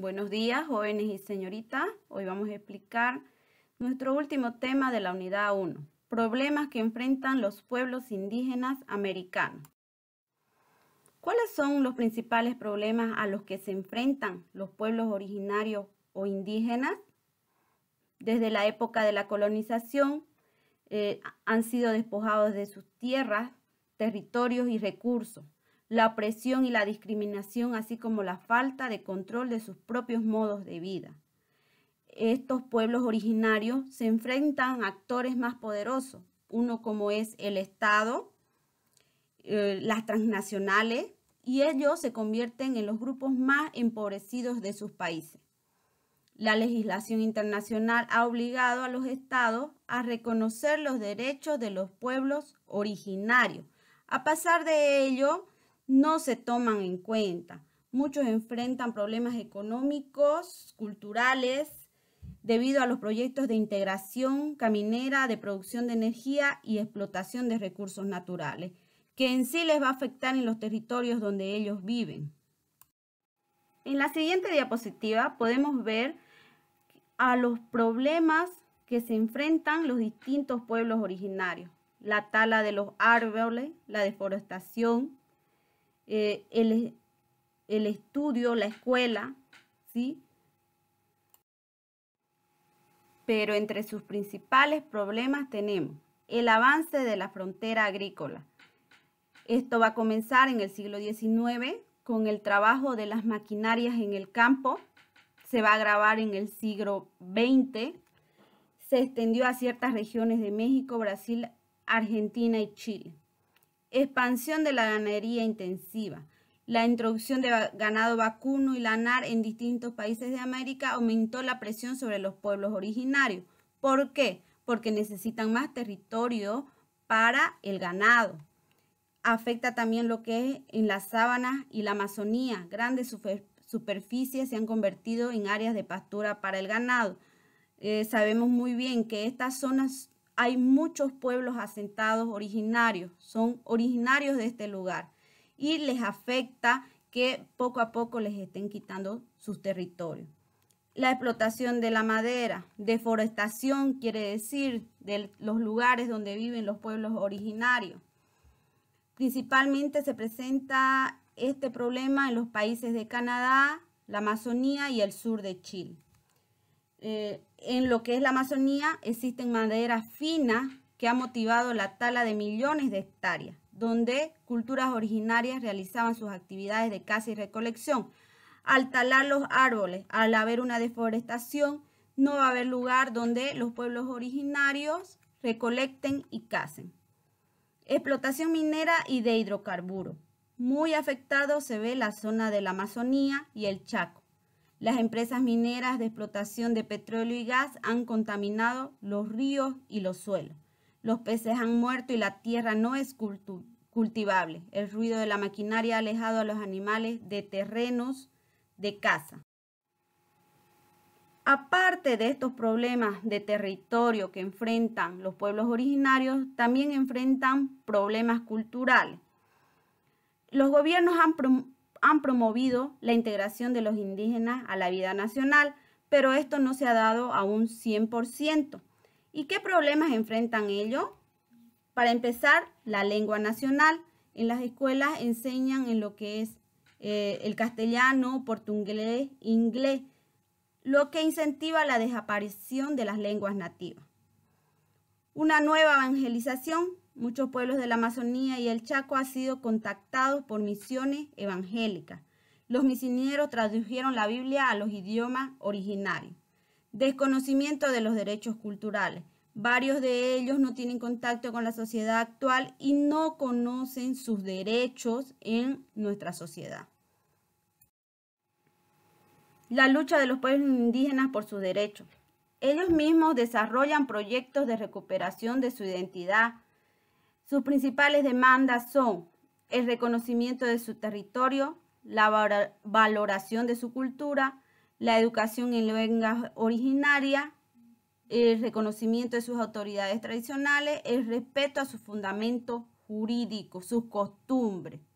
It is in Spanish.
Buenos días, jóvenes y señoritas. Hoy vamos a explicar nuestro último tema de la unidad 1, problemas que enfrentan los pueblos indígenas americanos. ¿Cuáles son los principales problemas a los que se enfrentan los pueblos originarios o indígenas? Desde la época de la colonización eh, han sido despojados de sus tierras, territorios y recursos la opresión y la discriminación, así como la falta de control de sus propios modos de vida. Estos pueblos originarios se enfrentan a actores más poderosos, uno como es el Estado, eh, las transnacionales, y ellos se convierten en los grupos más empobrecidos de sus países. La legislación internacional ha obligado a los estados a reconocer los derechos de los pueblos originarios. A pesar de ello, no se toman en cuenta. Muchos enfrentan problemas económicos, culturales, debido a los proyectos de integración caminera, de producción de energía y explotación de recursos naturales, que en sí les va a afectar en los territorios donde ellos viven. En la siguiente diapositiva podemos ver a los problemas que se enfrentan los distintos pueblos originarios, la tala de los árboles, la deforestación, eh, el, el estudio, la escuela, ¿sí? Pero entre sus principales problemas tenemos el avance de la frontera agrícola. Esto va a comenzar en el siglo XIX con el trabajo de las maquinarias en el campo. Se va a grabar en el siglo XX. Se extendió a ciertas regiones de México, Brasil, Argentina y Chile expansión de la ganadería intensiva. La introducción de ganado vacuno y lanar en distintos países de América aumentó la presión sobre los pueblos originarios. ¿Por qué? Porque necesitan más territorio para el ganado. Afecta también lo que es en las sábanas y la Amazonía. Grandes superficies se han convertido en áreas de pastura para el ganado. Eh, sabemos muy bien que estas zonas hay muchos pueblos asentados originarios, son originarios de este lugar y les afecta que poco a poco les estén quitando sus territorios. La explotación de la madera, deforestación quiere decir de los lugares donde viven los pueblos originarios. Principalmente se presenta este problema en los países de Canadá, la Amazonía y el sur de Chile. Eh, en lo que es la Amazonía existen maderas finas que ha motivado la tala de millones de hectáreas, donde culturas originarias realizaban sus actividades de caza y recolección. Al talar los árboles, al haber una deforestación, no va a haber lugar donde los pueblos originarios recolecten y cacen. Explotación minera y de hidrocarburos. Muy afectado se ve la zona de la Amazonía y el Chaco las empresas mineras de explotación de petróleo y gas han contaminado los ríos y los suelos. Los peces han muerto y la tierra no es cultivable. El ruido de la maquinaria ha alejado a los animales de terrenos de caza. Aparte de estos problemas de territorio que enfrentan los pueblos originarios, también enfrentan problemas culturales. Los gobiernos han han promovido la integración de los indígenas a la vida nacional, pero esto no se ha dado a un 100%. ¿Y qué problemas enfrentan ellos? Para empezar, la lengua nacional. En las escuelas enseñan en lo que es eh, el castellano, portugués, inglés, lo que incentiva la desaparición de las lenguas nativas. Una nueva evangelización Muchos pueblos de la Amazonía y el Chaco han sido contactados por misiones evangélicas. Los misioneros tradujeron la Biblia a los idiomas originarios. Desconocimiento de los derechos culturales. Varios de ellos no tienen contacto con la sociedad actual y no conocen sus derechos en nuestra sociedad. La lucha de los pueblos indígenas por sus derechos. Ellos mismos desarrollan proyectos de recuperación de su identidad, sus principales demandas son el reconocimiento de su territorio, la valoración de su cultura, la educación en lengua originaria, el reconocimiento de sus autoridades tradicionales, el respeto a su fundamento jurídico, sus costumbres.